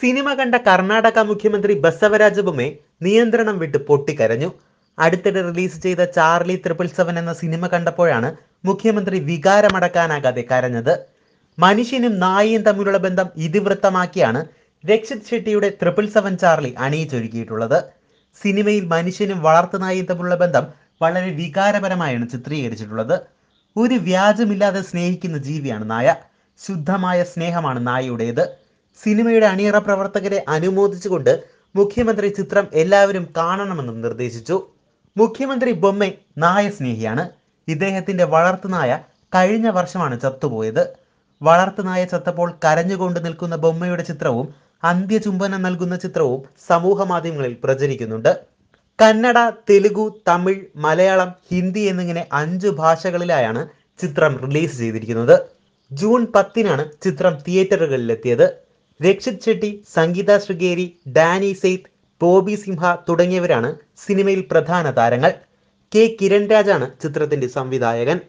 cinema കണ്ട കർണാടക മുഖ്യമന്ത്രി ബസവരാജപുമെ നിയന്ത്രണം വിട്ട് പൊട്ടിക്കരഞ്ഞു അടുത്തിടെ റിലീസ് ചെയ്ത ചാർലി ത്രിപ്പിൾ സെവൻ എന്ന സിനിമ കണ്ടപ്പോഴാണ് മുഖ്യമന്ത്രി വികാരമടക്കാനാകാതെ കരഞ്ഞത് മനുഷ്യനും നായയും തമ്മിലുള്ള ബന്ധം ഇതിവൃത്തമാക്കിയാണ് രക്ഷിത് ഷെട്ടിയുടെ ത്രിപ്പിൾ സെവൻ ചാർലി അണിയിച്ചൊരുക്കിയിട്ടുള്ളത് സിനിമയിൽ മനുഷ്യനും വളർത്തുനായയും തമ്മിലുള്ള ബന്ധം വളരെ വികാരപരമായാണ് ചിത്രീകരിച്ചിട്ടുള്ളത് ഒരു വ്യാജമില്ലാതെ സ്നേഹിക്കുന്ന ജീവിയാണ് നായ ശുദ്ധമായ സ്നേഹമാണ് നായയുടേത് സിനിമയുടെ അണിയറ പ്രവർത്തകരെ അനുമോദിച്ചുകൊണ്ട് മുഖ്യമന്ത്രി ചിത്രം എല്ലാവരും കാണണമെന്നും നിർദ്ദേശിച്ചു മുഖ്യമന്ത്രി ബൊമ്മെ നായസ്നേഹിയാണ് ഇദ്ദേഹത്തിന്റെ വളർത്തുനായ കഴിഞ്ഞ വർഷമാണ് ചത്തുപോയത് വളർത്തുനായ ചത്തപ്പോൾ കരഞ്ഞുകൊണ്ട് നിൽക്കുന്ന ബൊമ്മയുടെ ചിത്രവും അന്ത്യചുംബനം നൽകുന്ന ചിത്രവും സമൂഹ മാധ്യമങ്ങളിൽ പ്രചരിക്കുന്നുണ്ട് കന്നഡ തെലുഗു തമിഴ് മലയാളം ഹിന്ദി എന്നിങ്ങനെ അഞ്ച് ഭാഷകളിലായാണ് ചിത്രം റിലീസ് ചെയ്തിരിക്കുന്നത് ജൂൺ പത്തിനാണ് ചിത്രം തിയേറ്ററുകളിലെത്തിയത് രക്ഷിത് ഷെട്ടി സംഗീത ശൃംഗേരി ഡാനി സെയ്ത്ത് ബോബി സിംഹ തുടങ്ങിയവരാണ് സിനിമയിൽ പ്രധാന താരങ്ങൾ കെ കിരൺ രാജാണ് ചിത്രത്തിന്റെ സംവിധായകൻ